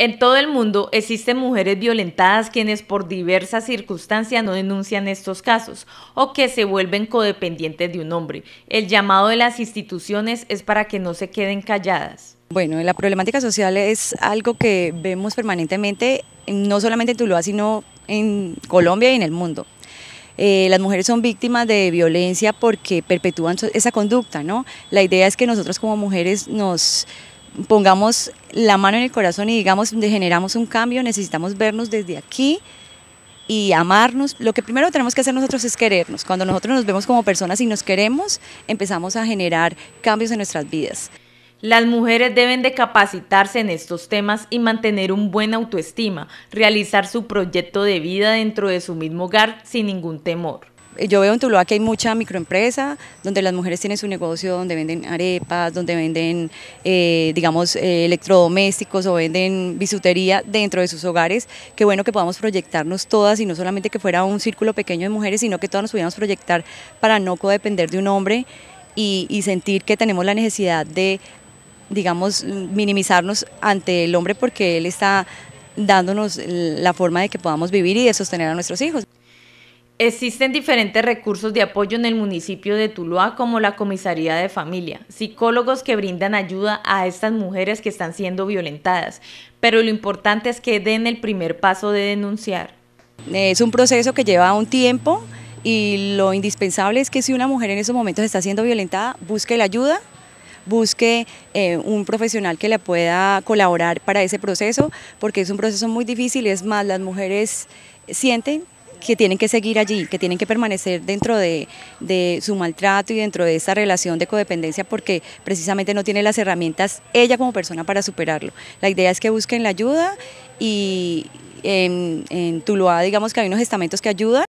En todo el mundo existen mujeres violentadas quienes por diversas circunstancias no denuncian estos casos o que se vuelven codependientes de un hombre. El llamado de las instituciones es para que no se queden calladas. Bueno, la problemática social es algo que vemos permanentemente, no solamente en Tuluá, sino en Colombia y en el mundo. Eh, las mujeres son víctimas de violencia porque perpetúan esa conducta, ¿no? La idea es que nosotros como mujeres nos pongamos la mano en el corazón y digamos, generamos un cambio, necesitamos vernos desde aquí y amarnos. Lo que primero tenemos que hacer nosotros es querernos. Cuando nosotros nos vemos como personas y nos queremos, empezamos a generar cambios en nuestras vidas. Las mujeres deben de capacitarse en estos temas y mantener un buen autoestima, realizar su proyecto de vida dentro de su mismo hogar sin ningún temor. Eh, yo veo en Tuluá que hay mucha microempresa, donde las mujeres tienen su negocio, donde venden arepas, donde venden, eh, digamos, eh, electrodomésticos o venden bisutería dentro de sus hogares. Qué bueno que podamos proyectarnos todas y no solamente que fuera un círculo pequeño de mujeres, sino que todas nos pudiéramos proyectar para no codepender de un hombre y, y sentir que tenemos la necesidad de, digamos, minimizarnos ante el hombre porque él está dándonos la forma de que podamos vivir y de sostener a nuestros hijos. Existen diferentes recursos de apoyo en el municipio de Tuluá como la comisaría de familia, psicólogos que brindan ayuda a estas mujeres que están siendo violentadas, pero lo importante es que den el primer paso de denunciar. Es un proceso que lleva un tiempo y lo indispensable es que si una mujer en esos momentos está siendo violentada, busque la ayuda, busque eh, un profesional que le pueda colaborar para ese proceso, porque es un proceso muy difícil, es más, las mujeres sienten que tienen que seguir allí, que tienen que permanecer dentro de, su maltrato y dentro de esa relación de codependencia porque precisamente no tiene las herramientas ella como persona para superarlo. La idea es que busquen la ayuda y en, en Tuluá digamos que hay unos estamentos que ayudan